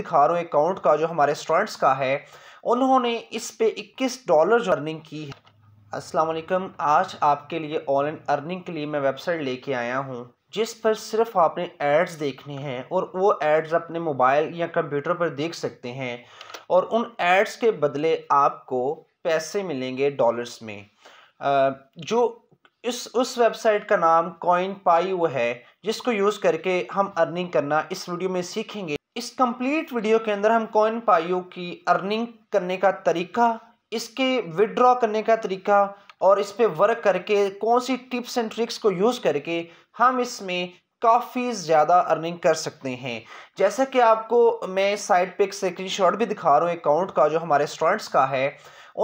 दिखा रहा हूँ अकाउंट का जो हमारे स्टूडेंट्स का है उन्होंने इस पे 21 डॉलर जो अर्निंग की है असलम आज आपके लिए ऑनलाइन अर्निंग के लिए मैं वेबसाइट लेके आया हूँ जिस पर सिर्फ आपने एड्स देखने हैं और वो एड्स अपने मोबाइल या कंप्यूटर पर देख सकते हैं और उन एड्स के बदले आपको पैसे मिलेंगे डॉलर्स में जो इस उस वेबसाइट का नाम कॉइन पाई वो है जिसको यूज़ करके हम अर्निंग करना इस वीडियो में सीखेंगे इस कंप्लीट वीडियो के अंदर हम कॉइन पाइयो की अर्निंग करने का तरीका इसके विड्रॉ करने का तरीका और इस पर वर्क करके कौन सी टिप्स एंड ट्रिक्स को यूज़ करके हम इसमें काफ़ी ज़्यादा अर्निंग कर सकते हैं जैसा कि आपको मैं साइड पे एक स्क्रीन शॉट भी दिखा रहा हूँ अकाउंट का जो हमारे स्टूडेंट्स का है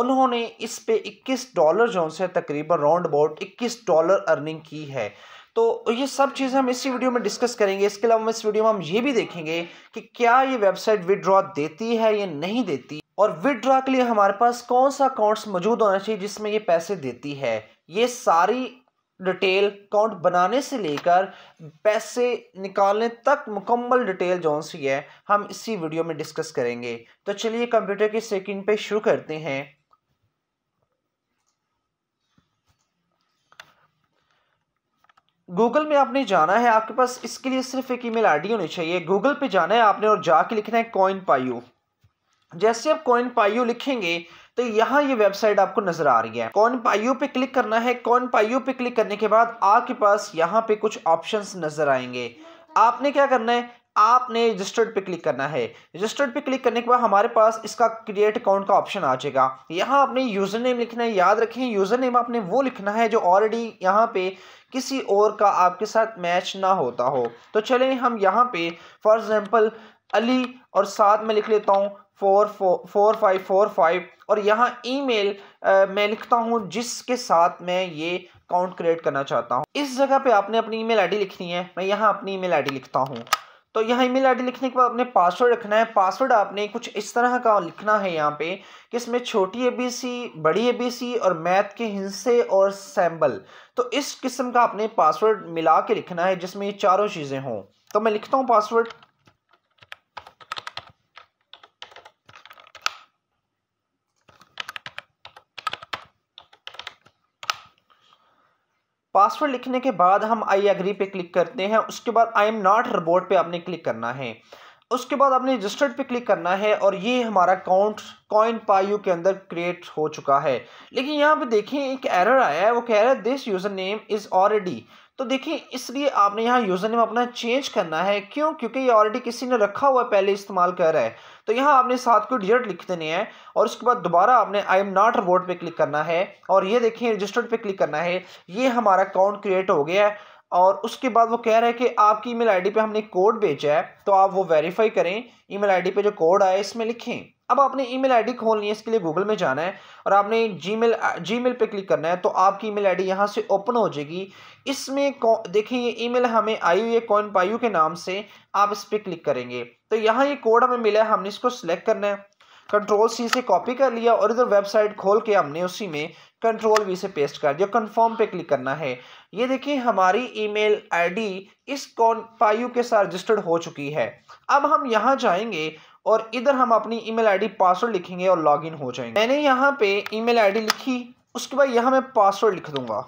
उन्होंने इस पे 21 डॉलर जो उनसे तकरीबन राउंड अबाउट 21 डॉलर अर्निंग की है तो ये सब चीज़ें हम इसी वीडियो में डिस्कस करेंगे इसके अलावा हम इस वीडियो में हम ये भी देखेंगे कि क्या ये वेबसाइट विड्रॉ देती है या नहीं देती और विड्रॉ के लिए हमारे पास कौन सा अकाउंट्स मौजूद होना चाहिए जिसमें ये पैसे देती है ये सारी डिटेल अकाउंट बनाने से लेकर पैसे निकालने तक मुकम्मल डिटेल जौन सी है हम इसी वीडियो में डिस्कस करेंगे तो चलिए कंप्यूटर की स्क्रीन पे शुरू करते हैं गूगल में आपने जाना है आपके पास इसके लिए सिर्फ एक ईमेल आईडी होनी चाहिए गूगल पे जाना है आपने और जाके लिखना है कॉइन पायू जैसे आप कॉइन पायू लिखेंगे तो यहाँ ये वेबसाइट आपको नजर आ रही है कॉइन पायू पे क्लिक करना है कॉइन पायू पे क्लिक करने के बाद आपके पास यहाँ पे कुछ ऑप्शन नजर आएंगे आपने क्या करना है आपने रजिस्टर्ड पे क्लिक करना है रजिस्टर्ड पे क्लिक करने के बाद हमारे पास इसका क्रिएट अकाउंट का ऑप्शन आ जाएगा यहाँ आपने यूज़र नेम लिखना है याद रखें यूज़र नेम आपने वो लिखना है जो ऑलरेडी यहाँ पे किसी और का आपके साथ मैच ना होता हो तो चलें हम यहाँ पे फॉर एग्ज़ाम्पल अली और साथ में लिख लेता हूँ four four four five four five और यहाँ मेल मैं लिखता हूँ जिसके साथ मैं ये अकाउंट क्रिएट करना चाहता हूँ इस जगह पर आपने अपनी आई डी लिखनी है मैं यहाँ अपनी आई डी लिखता हूँ तो यहाँ ईमेल आईडी लिखने के बाद आपने पासवर्ड रखना है पासवर्ड आपने कुछ इस तरह का लिखना है यहाँ पे कि इसमें छोटी एबीसी बड़ी एबीसी और मैथ के हिस्से और सैम्बल तो इस किस्म का आपने पासवर्ड मिला के लिखना है जिसमें ये चारों चीज़ें हों तो मैं लिखता हूँ पासवर्ड पासवर्ड लिखने के बाद हम आई एग्री पे क्लिक करते हैं उसके बाद आई एम नॉट रोबोट पे आपने क्लिक करना है उसके बाद आपने रजिस्टर्ड पे क्लिक करना है और ये हमारा अकाउंट कॉइन पाई के अंदर क्रिएट हो चुका है लेकिन यहाँ पे देखें एक एरर आया है वो कह रहा है this username is already तो देखिए इसलिए आपने यहाँ यूज़र नेम अपना चेंज करना है क्यों क्योंकि ये ऑलरेडी किसी ने रखा हुआ है पहले इस्तेमाल कर रहा है तो यहाँ आपने साथ को डिजिट लिख देने हैं और उसके बाद दोबारा आपने आई एम नॉट रोबोट पे क्लिक करना है और ये देखिए रजिस्टर्ड पे क्लिक करना है ये हमारा अकाउंट क्रिएट हो गया है और उसके बाद वो कह रहा है कि आपकी ईमेल आईडी पे हमने कोड भेजा है तो आप वो वेरीफाई करें ईमेल आईडी पे जो कोड आया इसमें लिखें अब आपने ईमेल आईडी खोलनी है इसके लिए गूगल में जाना है और आपने जीमेल जीमेल पे क्लिक करना है तो आपकी ईमेल आईडी यहाँ से ओपन हो जाएगी इसमें देखिए ये ईमेल हमें आई हुई है कॉइन पायू के नाम से आप इस पर क्लिक करेंगे तो यहाँ ये कोड हमें मिला है हमने इसको सिलेक्ट करना है कंट्रोल सी से कॉपी कर लिया और इधर वेबसाइट खोल के हमने उसी में कंट्रोल वी से पेस्ट कर दिया कंफर्म पे क्लिक करना है ये देखिए हमारी ईमेल आईडी इस कॉन पायू के साथ रजिस्टर्ड हो चुकी है अब हम यहाँ जाएंगे और इधर हम अपनी ईमेल आईडी पासवर्ड लिखेंगे और लॉगिन हो जाएंगे मैंने यहाँ पे ईमेल आईडी लिखी उसके बाद यहाँ मैं पासवर्ड लिख दूंगा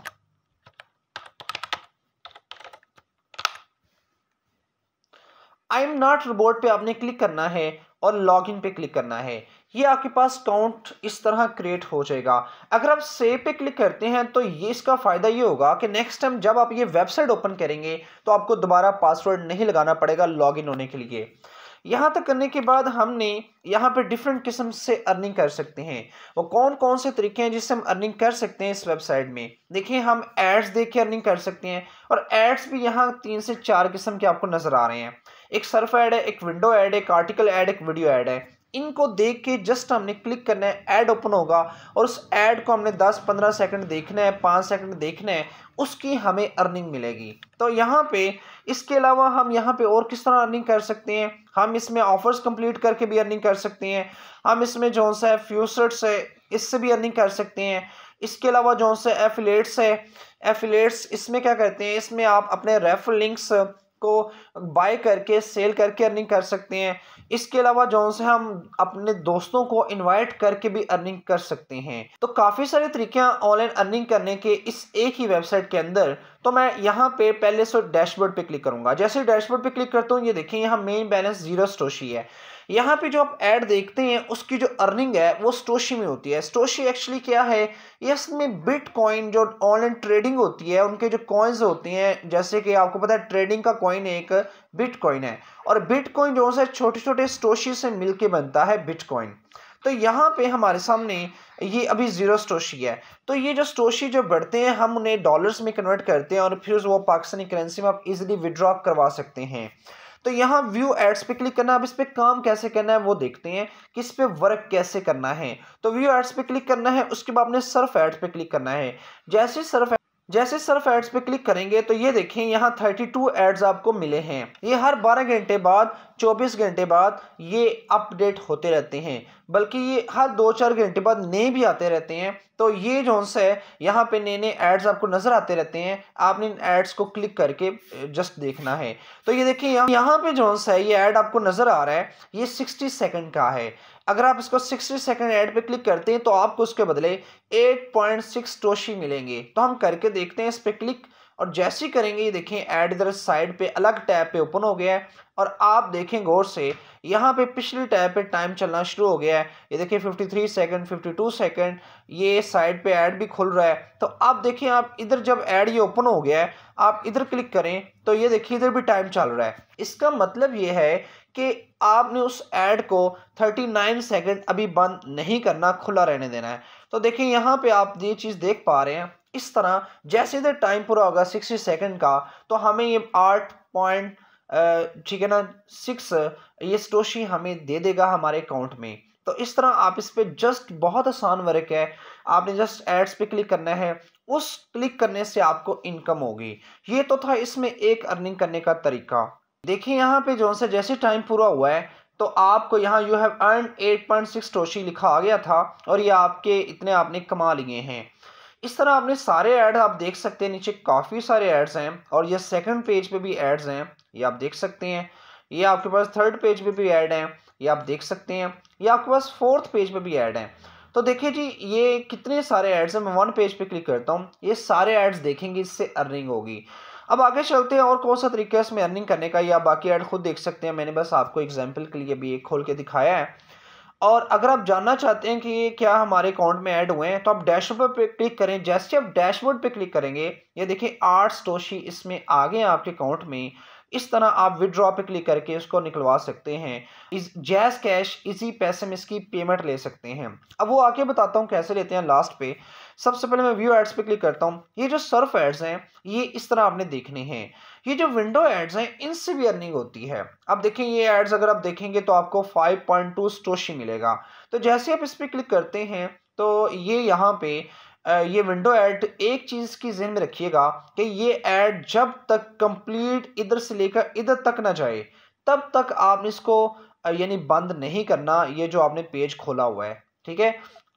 आई एम नॉट रिबोर्ट पे आपने क्लिक करना है और लॉगिन पे क्लिक करना है ये आपके पास अकाउंट इस तरह क्रिएट हो जाएगा अगर आप सेव पे क्लिक करते हैं तो ये इसका फ़ायदा ये होगा कि नेक्स्ट टाइम जब आप ये वेबसाइट ओपन करेंगे तो आपको दोबारा पासवर्ड नहीं लगाना पड़ेगा लॉगिन होने के लिए यहाँ तक करने के बाद हमने यहाँ पे डिफरेंट किस्म से अर्निंग कर सकते हैं वो कौन कौन से तरीके हैं जिससे हम अर्निंग कर सकते हैं इस वेबसाइट में देखिए हम एड्स देख के अर्निंग कर सकते हैं और एड्स भी यहाँ तीन से चार किस्म के आपको नज़र आ रहे हैं एक सर्फ ऐड है एक विंडो ऐड है एक आर्टिकल ऐड एक वीडियो ऐड है इनको देख के जस्ट हमने क्लिक करना है ऐड ओपन होगा और उस ऐड को हमने 10-15 सेकंड देखना है पाँच सेकंड देखना है उसकी हमें अर्निंग मिलेगी तो यहाँ पे इसके अलावा हम यहाँ पे और किस तरह अर्निंग कर सकते हैं हम इसमें ऑफर्स कंप्लीट करके भी अर्निंग कर सकते हैं हम इसमें जो सा है फ्यूसर्ट्स है इससे भी अर्निंग कर सकते हैं इसके अलावा जो सा एफिलेट्स है एफिलेट्स इसमें क्या करते हैं इसमें आप अपने रेफर लिंक्स को बाय करके सेल करके अर्निंग कर सकते हैं इसके अलावा जो से हम अपने दोस्तों को इनवाइट करके भी अर्निंग कर सकते हैं तो काफ़ी सारे तरीके ऑनलाइन अर्निंग करने के इस एक ही वेबसाइट के अंदर तो मैं यहाँ पे पहले से डैशबोर्ड पे क्लिक करूँगा जैसे डैशबोर्ड पे क्लिक करता हूँ ये देखिए यहाँ मेन बैलेंस जीरो स्टोशी है यहाँ पे जो आप ऐड देखते हैं उसकी जो अर्निंग है वो स्टोशी में होती है स्टोशी एक्चुअली क्या है इसमें कॉइन जो ऑनलाइन ट्रेडिंग होती है उनके जो कॉइन्स होते हैं जैसे कि आपको पता है ट्रेडिंग का कॉइन एक बिट कॉइन है और बिट कॉइन जो है छोटे छोटे स्टोशी से मिल बनता है बिट कॉइन तो यहाँ पे हमारे सामने ये अभी ज़ीरो स्टोशी है तो ये जो स्टोशी जो बढ़ते हैं हम उन्हें डॉलर्स में कन्वर्ट करते हैं और फिर वो पाकिस्तानी करेंसी में आप इजीली विड्रॉ करवा सकते हैं तो यहाँ व्यू एड्स पे क्लिक करना अब इस पर काम कैसे करना है वो देखते हैं कि इस पर वर्क कैसे करना है तो व्यू एड्स पे क्लिक करना है उसके बाद सर्फ एड्स पे क्लिक करना है जैसे सर्फ जैसे सिर्फ एड्स पे क्लिक करेंगे तो ये देखें यहाँ 32 एड्स आपको मिले हैं ये हर 12 घंटे बाद 24 घंटे बाद ये अपडेट होते रहते हैं बल्कि ये हर दो चार घंटे बाद नए भी आते रहते हैं तो ये जो है यहाँ पे नए नए एड्स आपको नज़र आते रहते हैं आपने इन एड्स को क्लिक करके जस्ट देखना है तो ये देखिए यहाँ पे जो है ये ऐड आपको नज़र आ रहा है ये सिक्सटी सेकेंड का है अगर आप इसको सिक्सटी सेकेंड एड पे क्लिक करते हैं तो आपको उसके बदले एट पॉइंट सिक्स टोशी मिलेंगे तो हम करके देखते हैं इस पर क्लिक और जैसे ही करेंगे ये देखें ऐड इधर साइड पे अलग टैब पे ओपन हो गया है और आप देखें गौर से यहाँ पे पिछले टैब पे टाइम चलना शुरू हो गया है ये देखें 53 सेकंड 52 सेकंड ये साइड पे ऐड भी खुल रहा है तो आप देखें आप इधर जब ऐड ये ओपन हो गया है आप इधर क्लिक करें तो ये देखिए इधर भी टाइम चल रहा है इसका मतलब ये है कि आपने उस एड को 39 सेकंड अभी बंद नहीं करना खुला रहने देना है तो देखिए यहाँ पे आप ये चीज़ देख पा रहे हैं इस तरह जैसे जैसे टाइम पूरा होगा 60 सेकंड का तो हमें ये आठ पॉइंट ठीक है ना सिक्स ये स्टोशी हमें दे देगा हमारे अकाउंट में तो इस तरह आप इस पर जस्ट बहुत आसान वर्क है आपने जस्ट एड्स पे क्लिक करना है उस क्लिक करने से आपको इनकम होगी ये तो था इसमें एक अर्निंग करने का तरीका देखिए यहाँ पे जो है जैसे टाइम पूरा हुआ है तो आपको यहाँ you have earn eight point six satoshi लिखा आ गया था और ये आपके इतने आपने कमा लिए हैं इस तरह आपने सारे एड आप देख सकते हैं नीचे काफ़ी सारे एड्स हैं और ये सेकंड पेज पे भी एड्स हैं ये आप देख सकते हैं ये आपके पास थर्ड पेज पे भी ऐड हैं ये आप देख सकते हैं ये आपके पास फोर्थ पेज पे भी ऐड हैं तो देखिए जी ये कितने सारे एड्स हैं मैं वन पेज पे क्लिक करता हूँ ये सारे ऐड्स देखेंगे इससे अर्निंग होगी अब आगे चलते हैं और कौन सा तरीका है इसमें अर्निंग करने का या बाकी ऐड खुद देख सकते हैं मैंने बस आपको एग्जाम्पल के लिए भी एक खोल के दिखाया है और अगर आप जानना चाहते हैं कि क्या हमारे अकाउंट में ऐड हुए हैं तो आप डैशबोर्ड पे क्लिक करें जैसे आप डैशबोर्ड पे क्लिक करेंगे ये देखिए आठ स्टोशी इसमें आ गए आपके अकाउंट में इस तरह आप विड्रॉ पे क्लिक करके उसको निकलवा सकते हैं इस जैस कैश इसी पैसे में इसकी पेमेंट ले सकते हैं अब वो आके बताता हूँ कैसे लेते हैं लास्ट पे सबसे पहले मैं व्यू एड्स पे क्लिक करता हूँ ये जो सर्फ एड्स हैं ये इस तरह आपने देखने हैं ये जो विंडो एड्स हैं इनसे भी अर्निंग होती है अब देखें ये एड्स अगर आप देखेंगे तो आपको 5.2 पॉइंट स्टोशी मिलेगा तो जैसे आप इस पर क्लिक करते हैं तो ये यहाँ पे ये विंडो एड एक चीज़ की जहन में रखिएगा कि ये एड जब तक कंप्लीट इधर से लेकर इधर तक ना जाए तब तक आप इसको यानी बंद नहीं करना ये जो आपने पेज खोला हुआ है ठीक है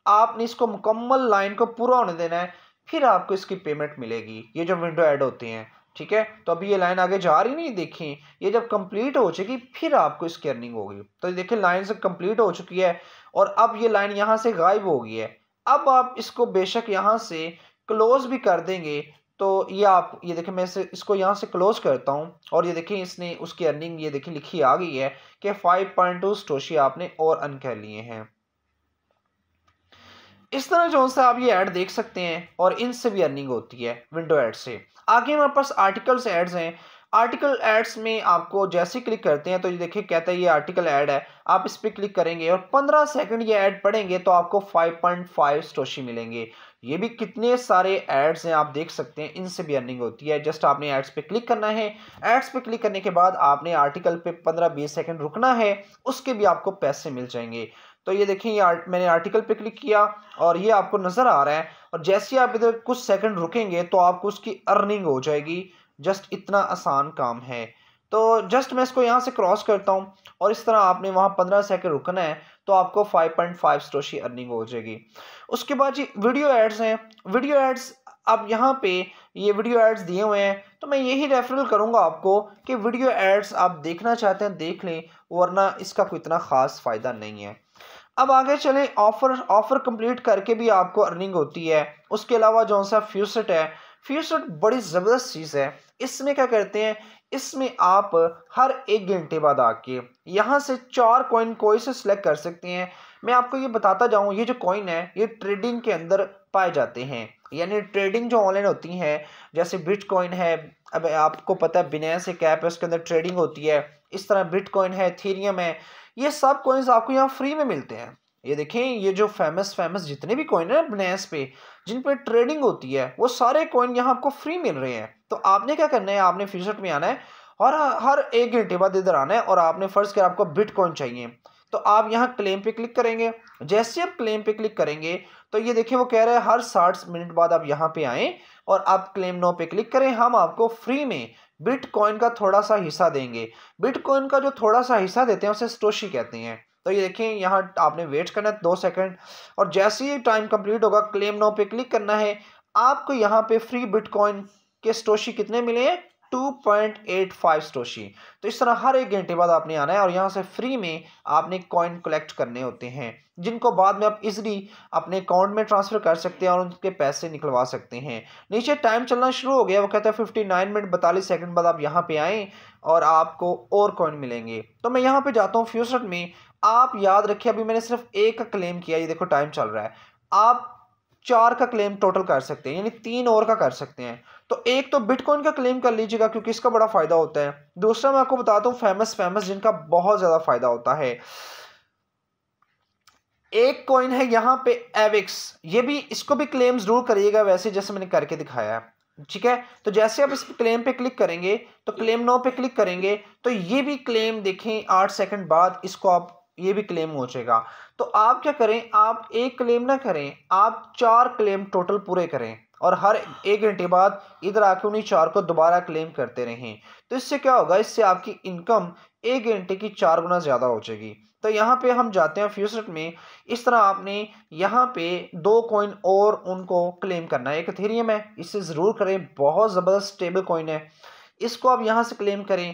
आपने इसको मुकम्मल लाइन को पूरा होने देना है फिर आपको इसकी पेमेंट मिलेगी ये जब विंडो ऐड होती हैं ठीक है तो अभी ये लाइन आगे जा रही नहीं देखी ये जब कंप्लीट हो चुकी फिर आपको इसकी अर्निंग होगी तो देखिए लाइन से कंप्लीट हो चुकी है और अब ये लाइन यहाँ से गायब हो गई है अब आप इसको बेशक यहाँ से क्लोज भी कर देंगे तो ये आप ये देखें मैं इसे इसको यहाँ से क्लोज करता हूँ और ये देखें इसने उसकी अर्निंग ये देखें लिखी आ गई है कि फाइव पॉइंट टू स्टोशी आपने और अन कर लिए हैं इस तरह जो सा आप ये ऐड देख सकते हैं और इनसे भी अर्निंग होती है विंडो एड से आगे हमारे पास आर्टिकल्स एड्स हैं आर्टिकल एड्स में आपको जैसे क्लिक करते हैं तो ये देखिए कहता है ये आर्टिकल ऐड है आप इस पर क्लिक करेंगे और 15 सेकंड ये ऐड पढ़ेंगे तो आपको 5.5 स्टोशी मिलेंगे ये भी कितने सारे एड्स हैं आप देख सकते हैं इनसे भी अर्निंग होती है जस्ट आपने एड्स पे क्लिक करना है एड्स पे क्लिक करने के बाद आपने आर्टिकल पे 15-20 सेकंड रुकना है उसके भी आपको पैसे मिल जाएंगे तो ये देखें ये आर्ट मैंने आर्टिकल पे क्लिक किया और ये आपको नज़र आ रहा है और जैसे आप इधर कुछ सेकंड रुकेंगे तो आपको उसकी अर्निंग हो जाएगी जस्ट इतना आसान काम है तो जस्ट मैं इसको यहाँ से क्रॉस करता हूँ और इस तरह आपने वहाँ पंद्रह सेकेंड रुकना है तो आपको five point five satoshi earning हो जाएगी उसके बाद जी वीडियो एड्स हैं वीडियो एड्स अब यहाँ पे ये वीडियो एड्स दिए हुए हैं तो मैं यही रेफरल करूँगा आपको कि वीडियो एड्स आप देखना चाहते हैं देख लें वरना इसका कोई इतना ख़ास फ़ायदा नहीं है अब आगे चले ऑफर ऑफर कंप्लीट करके भी आपको अर्निंग होती है उसके अलावा जो सा फ्यूसट है फ्यूसट बड़ी ज़बरदस्त चीज़ है इसमें क्या करते हैं इसमें आप हर एक घंटे बाद आके यहाँ से चार कॉइन कोई से सिलेक्ट कर सकते हैं मैं आपको ये बताता जाऊँ ये जो कॉइन है ये ट्रेडिंग के अंदर पाए जाते हैं यानी ट्रेडिंग जो ऑनलाइन होती हैं जैसे बिटकॉइन है अब आपको पता है बिना एक कैप है उसके अंदर ट्रेडिंग होती है इस तरह बिटकॉइन है थीरियम है ये सब कॉइन्स आपको यहाँ फ्री में मिलते हैं ये देखें ये जो फेमस फेमस जितने भी कॉइन है बनेस पे जिन पे ट्रेडिंग होती है वो सारे कॉइन यहाँ आपको फ्री मिल रहे हैं तो आपने क्या करना है आपने फ्यूचर में आना है और हर एक घंटे बाद इधर आना है और आपने फ़र्ज़ कर आपको बिटकॉइन चाहिए तो आप यहाँ क्लेम पे क्लिक करेंगे जैसे आप क्लेम पे क्लिक करेंगे तो ये देखिए वो कह रहा है हर साठ मिनट बाद आप यहाँ पे आएँ और आप क्लेम नो पे क्लिक करें हम आपको फ्री में बिटकॉइन का थोड़ा सा हिस्सा देंगे बिटकॉइन का जो थोड़ा सा हिस्सा देते हैं उसे स्टोशी कहते हैं तो ये देखें यहाँ आपने वेट करना है दो सेकंड और जैसे ही टाइम कंप्लीट होगा क्लेम नो पे क्लिक करना है आपको यहाँ पे फ्री बिटकॉइन के स्टोशी कितने मिले हैं two point eight five satoshi तो इस तरह हर एक घंटे बाद आपने आना है और यहाँ से फ्री में आपने कॉइन कलेक्ट करने होते हैं जिनको बाद में आप इजली अपने अकाउंट में ट्रांसफ़र कर सकते हैं और उनके पैसे निकलवा सकते हैं नीचे टाइम चलना शुरू हो गया वो कहता है फिफ्टी नाइन मिनट बतालीस सेकंड बाद आप यहाँ पे आएँ और आपको और कॉइन मिलेंगे तो मैं यहाँ पे जाता हूँ फ्यूसट में आप याद रखिए अभी मैंने सिर्फ एक का क्लेम किया ये देखो टाइम चल रहा है आप चार का क्लेम टोटल कर सकते हैं यानी तीन और का कर सकते हैं तो एक तो बिटकॉइन का क्लेम कर लीजिएगा क्योंकि इसका बड़ा फ़ायदा होता है दूसरा मैं आपको बताता हूँ फेमस फेमस जिनका बहुत ज़्यादा फ़ायदा होता है एक कॉइन है यहां पे एविक्स ये भी इसको भी क्लेम जरूर करिएगा वैसे जैसे मैंने करके दिखाया है ठीक है तो जैसे आप इस क्लेम पे क्लिक करेंगे तो क्लेम नो पे क्लिक करेंगे तो ये भी क्लेम देखें आठ सेकंड बाद इसको आप ये भी क्लेम हो जाएगा तो आप क्या करें आप एक क्लेम ना करें आप चार क्लेम टोटल पूरे करें और हर एक घंटे बाद इधर आके उन्हीं चार को दोबारा क्लेम करते रहें तो इससे क्या होगा इससे आपकी इनकम एक घंटे की चार गुना ज़्यादा हो जाएगी तो यहाँ पे हम जाते हैं फ्यूसेट में इस तरह आपने यहाँ पे दो कॉइन और उनको क्लेम करना है एक थेरियम है इसे ज़रूर करें बहुत ज़बरदस्त स्टेबल कॉइन है इसको आप यहाँ से क्लेम करें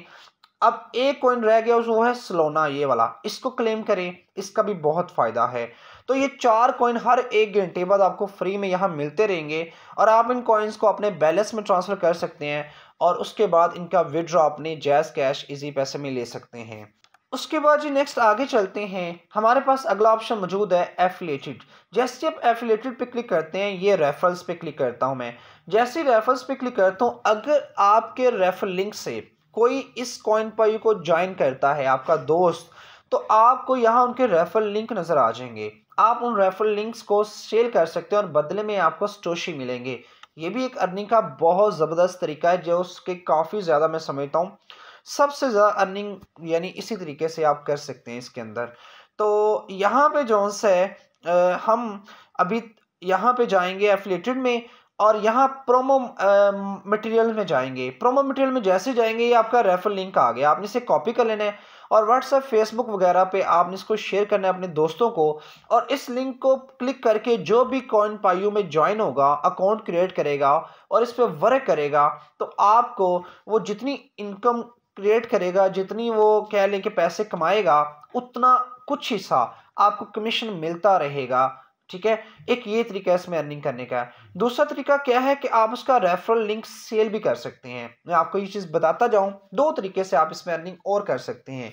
अब एक कॉइन रह गया वो है सलोना ये वाला इसको क्लेम करें इसका भी बहुत फ़ायदा है तो ये चार कॉइन हर एक घंटे बाद आपको फ्री में यहाँ मिलते रहेंगे और आप इन कॉइन्स को अपने बैलेंस में ट्रांसफ़र कर सकते हैं और उसके बाद इनका विड्रॉ अपने जैस कैश इजी पैसे में ले सकते हैं उसके बाद जी नेक्स्ट आगे चलते हैं हमारे पास अगला ऑप्शन मौजूद है एफिलेटेड जैसे आप एफिलेटेड पे क्लिक करते हैं ये रेफरल्स पे क्लिक करता हूँ मैं जैसे रेफरल्स पे क्लिक करता हूँ अगर आपके रेफर लिंक से कोई इस कॉइन पर को ज्वाइन करता है आपका दोस्त तो आपको यहाँ उनके रेफर लिंक नज़र आ जाएंगे आप उन रेफरल लिंक्स को सेल कर सकते हैं और बदले में आपको स्टोशी मिलेंगे ये भी एक अर्निंग का बहुत ज़बरदस्त तरीका है जो उसके काफ़ी ज़्यादा मैं समझता हूँ सबसे ज़्यादा अर्निंग यानी इसी तरीके से आप कर सकते हैं इसके अंदर तो यहाँ पे जो है हम अभी यहाँ पे जाएंगे एफिलेटेड में और यहाँ प्रोमो मटेरियल में जाएंगे प्रोमो मटेरियल में जैसे जाएंगे ये आपका रेफर लिंक आ गया आपने इसे कॉपी कर लेना है और व्हाट्सएप फेसबुक वगैरह पे आपने इसको शेयर करना है अपने दोस्तों को और इस लिंक को क्लिक करके जो भी कॉइन पाई में ज्वाइन होगा अकाउंट क्रिएट करेगा और इस पर वर्क करेगा तो आपको वो जितनी इनकम क्रिएट करेगा जितनी वो कह लें कि पैसे कमाएगा उतना कुछ हिस्सा आपको कमीशन मिलता रहेगा ठीक है एक ये तरीका इसमें अर्निंग करने का दूसरा तरीका क्या है कि आप उसका रेफरल लिंक सेल भी कर सकते हैं मैं आपको ये चीज़ बताता जाऊँ दो तरीके से आप इसमें अर्निंग और कर सकते हैं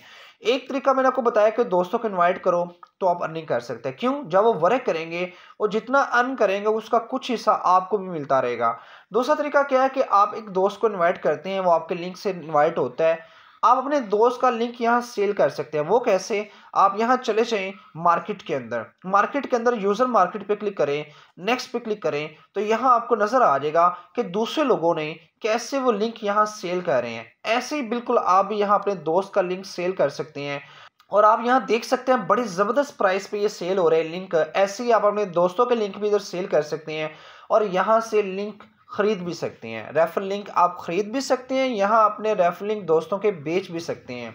एक तरीका मैंने आपको बताया कि दोस्तों को इनवाइट करो तो आप अर्निंग कर सकते हैं क्यों जब वो वर्क करेंगे और जितना अर्न करेंगे उसका कुछ हिस्सा आपको भी मिलता रहेगा दूसरा तरीका क्या है कि आप एक दोस्त को इन्वाइट करते हैं वो आपके लिंक से इन्वाइट होता है आप अपने दोस्त का लिंक यहाँ सेल कर सकते हैं वो कैसे आप यहाँ चले जाएं मार्केट के अंदर मार्केट के अंदर यूज़र मार्केट पे क्लिक करें नेक्स्ट पे क्लिक करें तो यहाँ आपको नज़र आ जाएगा कि दूसरे लोगों ने कैसे वो लिंक यहाँ सेल कर रहे हैं ऐसे ही बिल्कुल आप भी यहाँ अपने दोस्त का लिंक सेल कर सकते हैं और आप यहाँ देख सकते हैं बड़ी ज़बरदस्त प्राइस पे ये सेल हो रहे हैं लिंक ऐसे ही आप अपने दोस्तों के लिंक भी इधर सेल कर सकते हैं और यहाँ से लिंक ख़रीद भी सकते हैं रेफ़र लिंक आप ख़रीद भी सकते हैं यहाँ अपने रेफ़र लिंक दोस्तों के बेच भी सकते हैं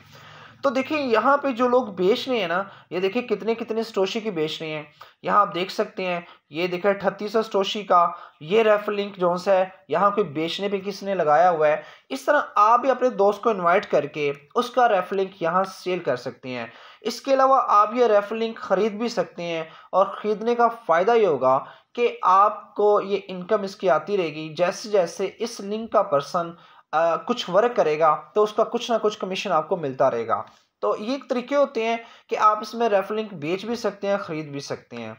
तो देखिए यहाँ पे जो लोग बेच रहे हैं ना ये देखिए कितने कितने स्टोशी की बेच रहे हैं यहाँ आप देख सकते हैं ये देखिए सौ स्टोशी का ये रेफर लिंक जो सा है यहाँ कोई बेचने पे किसने लगाया हुआ है इस तरह आप भी अपने दोस्त को इनवाइट करके उसका रेफर लिंक यहाँ सेल कर सकते हैं इसके अलावा आप ये रेफर लिंक ख़रीद भी सकते हैं और ख़रीदने का फ़ायदा ये होगा कि आपको ये इनकम इसकी आती रहेगी जैसे जैसे इस लिंक का पर्सन कुछ वर्क करेगा तो उसका कुछ ना कुछ कमीशन आपको मिलता रहेगा तो ये तरीके होते हैं कि आप इसमें रेफर लिंक बेच भी सकते हैं ख़रीद भी सकते हैं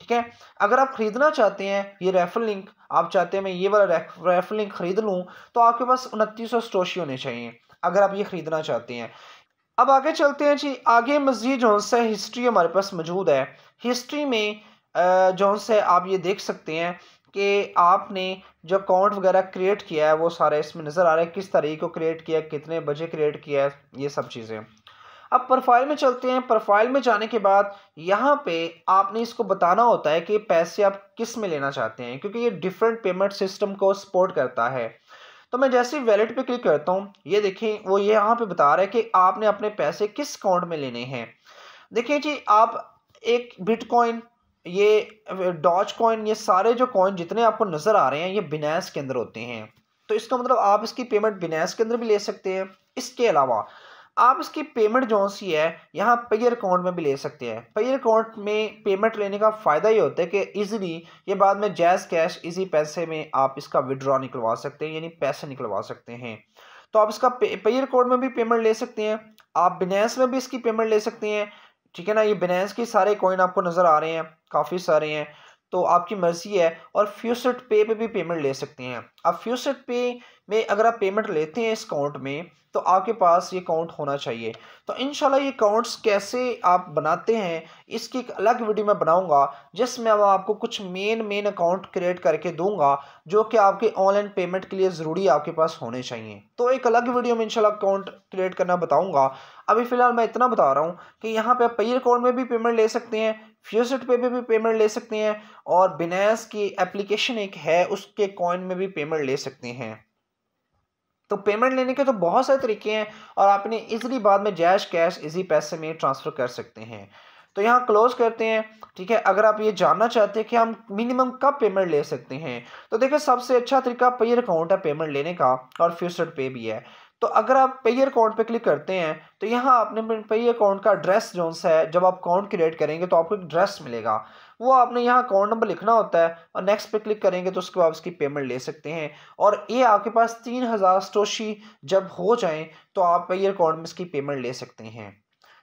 ठीक है अगर आप ख़रीदना चाहते हैं ये रेफर लिंक आप चाहते हैं मैं ये वाला रेफर लिंक ख़रीद लूँ तो आपके पास उनतीस सौ स्टोशी होने चाहिए अगर आप ये ख़रीदना चाहते हैं अब आगे चलते हैं जी आगे मज़ीद जो सा हिस्ट्री हमारे पास मौजूद है हिस्ट्री में जो से आप ये देख सकते हैं कि आपने जो अकाउंट वगैरह क्रिएट किया है वो सारा इसमें नज़र आ रहा है किस तरीके को क्रिएट किया कितने बजे क्रिएट किया है ये सब चीज़ें अब प्रोफाइल में चलते हैं प्रोफाइल में जाने के बाद यहाँ पे आपने इसको बताना होता है कि पैसे आप किस में लेना चाहते हैं क्योंकि ये डिफरेंट पेमेंट सिस्टम को सपोर्ट करता है तो मैं जैसे ही वैलेट पर क्लिक करता हूँ ये देखें वो ये यहाँ पर बता रहा है कि आपने अपने पैसे किस अकाउंट में लेने हैं देखिए जी आप एक बिटकॉइन ये डॉच कॉइन ये सारे जो कॉइन जितने आपको नज़र आ रहे हैं ये बिनेंस के अंदर होते हैं तो इसका मतलब आप इसकी पेमेंट बिनेंस के अंदर भी ले सकते हैं इसके अलावा आप इसकी पेमेंट जो सी है यहाँ पेयर अकाउंट में भी ले सकते हैं पेयर अकाउंट में पेमेंट लेने का फ़ायदा ये होता है कि इजीली ये बाद में जैज़ कैश इजी पैसे में आप इसका विड्रॉ निकलवा सकते हैं यानी पैसे निकलवा सकते हैं तो आप इसका पेयर अकाउंट में भी पेमेंट ले सकते हैं आप बिनेस में भी इसकी पेमेंट ले सकते हैं ठीक है ना ये बिनेंस के सारे कॉइन आपको नज़र आ रहे हैं काफ़ी सारे हैं तो आपकी मर्ज़ी है और फ्यूसट पे पे भी पेमेंट ले सकते हैं आप फ्यूसट पे में अगर आप पेमेंट लेते हैं इस अकाउंट में तो आपके पास ये अकाउंट होना चाहिए तो इन ये अकाउंट्स कैसे आप बनाते हैं इसकी एक अलग वीडियो मैं बनाऊंगा जिसमें मैं आपको कुछ मेन मेन अकाउंट क्रिएट करके दूंगा जो कि आपके ऑनलाइन पेमेंट के लिए ज़रूरी आपके पास होने चाहिए तो एक अलग वीडियो में इनशाला अकाउंट क्रिएट करना बताऊँगा अभी फ़िलहाल मैं इतना बता रहा हूँ कि यहाँ पर पे पेयर अकाउंट में भी पेमेंट ले सकते हैं फ्यूसट पे भी, पेमेंट ले सकते हैं और बिनास की एप्लीकेशन एक है उसके कॉइन में भी पेमेंट ले सकते हैं तो पेमेंट लेने के तो बहुत सारे तरीके हैं और आपने इजली बाद में जैश कैश इजी पैसे में ट्रांसफ़र कर सकते हैं तो यहाँ क्लोज करते हैं ठीक है अगर आप ये जानना चाहते हैं कि हम मिनिमम कब पेमेंट ले सकते हैं तो देखिए सबसे अच्छा तरीका पेयर तो अकाउंट है पेमेंट लेने का और फ्यूसड पे भी है तो अगर आप पेयर अकाउंट पे क्लिक करते हैं तो यहाँ आपने पेयर अकाउंट का एड्रेस जो है जब आप अकाउंट क्रिएट करेंगे तो आपको एक एड्रेस मिलेगा वो आपने यहाँ अकाउंट नंबर लिखना होता है और नेक्स्ट पे क्लिक करेंगे तो उसके बाद उसकी पेमेंट ले सकते हैं और ये आपके पास तीन हज़ार स्टोशी जब हो जाएँ तो आप पेयर अकाउंट में इसकी पेमेंट ले सकते हैं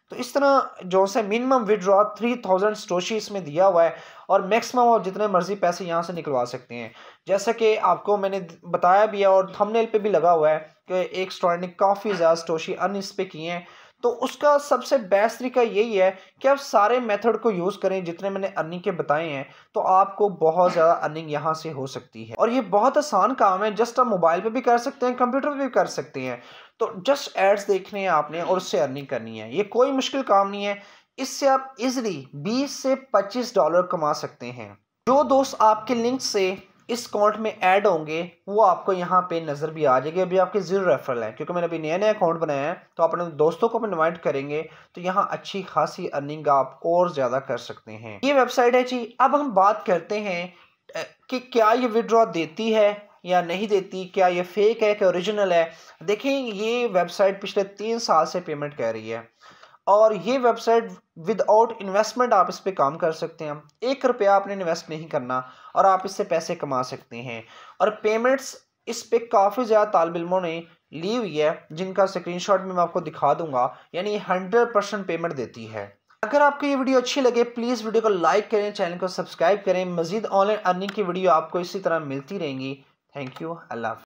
तो इस तरह जो है minimum withdraw three thousand satoshi इसमें दिया हुआ है और मैक्सिमम आप जितने मर्जी पैसे यहाँ से निकलवा सकते हैं जैसा कि आपको मैंने बताया भी है और थंबनेल पे भी लगा हुआ है कि एक स्टोर ने काफ़ी ज़्यादा स्टोशी अन इस पर किए हैं तो उसका सबसे बेस्ट तरीका यही है कि आप सारे मेथड को यूज़ करें जितने मैंने अर्निंग के बताए हैं तो आपको बहुत ज़्यादा अर्निंग यहाँ से हो सकती है और ये बहुत आसान काम है जस्ट आप मोबाइल पर भी कर सकते हैं कंप्यूटर पर भी कर सकते हैं तो जस्ट एड्स देखने हैं आपने और उससे अर्निंग करनी है ये कोई मुश्किल काम नहीं है इससे आप इजली बीस से पच्चीस डॉलर कमा सकते हैं जो दोस्त आपके लिंक से इस अकाउंट में ऐड होंगे वो आपको यहाँ पे नज़र भी आ जाएगी अभी आपके जीरो रेफरल है क्योंकि मैंने अभी नया नया अकाउंट बनाया है तो आप अपने दोस्तों को इन्वाइट करेंगे तो यहाँ अच्छी खासी अर्निंग आप और ज़्यादा कर सकते हैं ये वेबसाइट है जी अब हम बात करते हैं कि क्या ये विड्रॉ देती है या नहीं देती क्या ये फेक है कि ओरिजिनल है देखें ये वेबसाइट पिछले तीन साल से पेमेंट कर रही है और ये वेबसाइट विदाउट इन्वेस्टमेंट आप इस पर काम कर सकते हैं एक रुपया आपने इन्वेस्ट नहीं करना और आप इससे पैसे कमा सकते हैं और पेमेंट्स इस पर काफ़ी ज़्यादा तालब इलमों ने ली हुई है जिनका स्क्रीनशॉट में मैं आपको दिखा दूंगा यानी हंड्रेड परसेंट पेमेंट देती है अगर आपको ये वीडियो अच्छी लगे प्लीज़ वीडियो को लाइक करें चैनल को सब्सक्राइब करें मजीद ऑनलाइन अर्निंग की वीडियो आपको इसी तरह मिलती रहेंगी थैंक यू अल्लाह